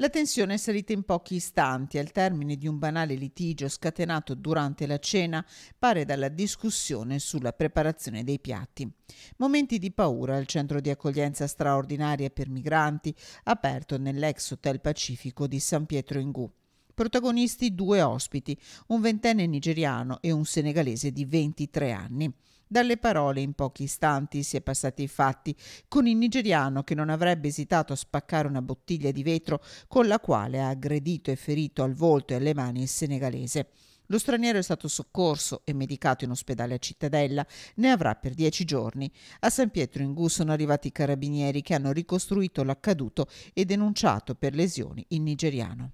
La tensione è salita in pochi istanti al termine di un banale litigio scatenato durante la cena, pare dalla discussione sulla preparazione dei piatti. Momenti di paura al centro di accoglienza straordinaria per migranti aperto nell'ex Hotel Pacifico di San Pietro in Gu protagonisti due ospiti, un ventenne nigeriano e un senegalese di 23 anni. Dalle parole in pochi istanti si è passati i fatti, con il nigeriano che non avrebbe esitato a spaccare una bottiglia di vetro con la quale ha aggredito e ferito al volto e alle mani il senegalese. Lo straniero è stato soccorso e medicato in ospedale a Cittadella, ne avrà per dieci giorni. A San Pietro in Gus sono arrivati i carabinieri che hanno ricostruito l'accaduto e denunciato per lesioni il nigeriano.